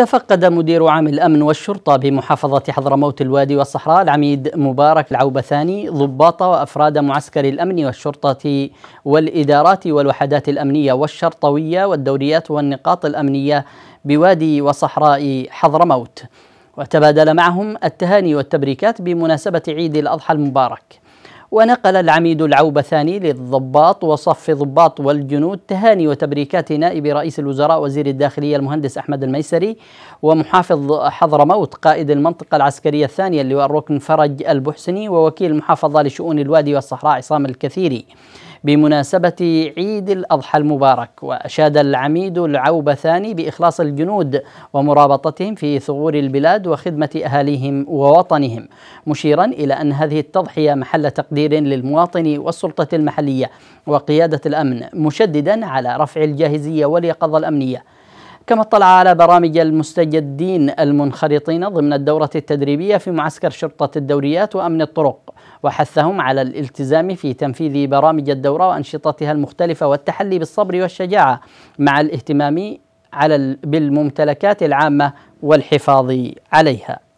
تفقد مدير عام الأمن والشرطة بمحافظة حضرموت الوادي والصحراء العميد مبارك العوبثاني ضباط وأفراد معسكر الأمن والشرطة والإدارات والوحدات الأمنية والشرطوية والدوريات والنقاط الأمنية بوادي وصحراء حضرموت وتبادل معهم التهاني والتبريكات بمناسبة عيد الأضحى المبارك ونقل العميد العوبثاني للضباط وصف ضباط والجنود تهاني وتبريكات نائب رئيس الوزراء وزير الداخلية المهندس أحمد الميسري ومحافظ حضرموت قائد المنطقة العسكرية الثانية اللواء الركن فرج البحسني ووكيل المحافظة لشؤون الوادي والصحراء عصام الكثيري بمناسبة عيد الأضحى المبارك وأشاد العميد ثاني بإخلاص الجنود ومرابطتهم في ثغور البلاد وخدمة أهاليهم ووطنهم مشيرا إلى أن هذه التضحية محل تقدير للمواطن والسلطة المحلية وقيادة الأمن مشددا على رفع الجاهزية واليقظة الأمنية كما اطلع على برامج المستجدين المنخرطين ضمن الدورة التدريبية في معسكر شرطة الدوريات وأمن الطرق وحثهم على الالتزام في تنفيذ برامج الدورة وأنشطتها المختلفة والتحلي بالصبر والشجاعة مع الاهتمام على بالممتلكات العامة والحفاظ عليها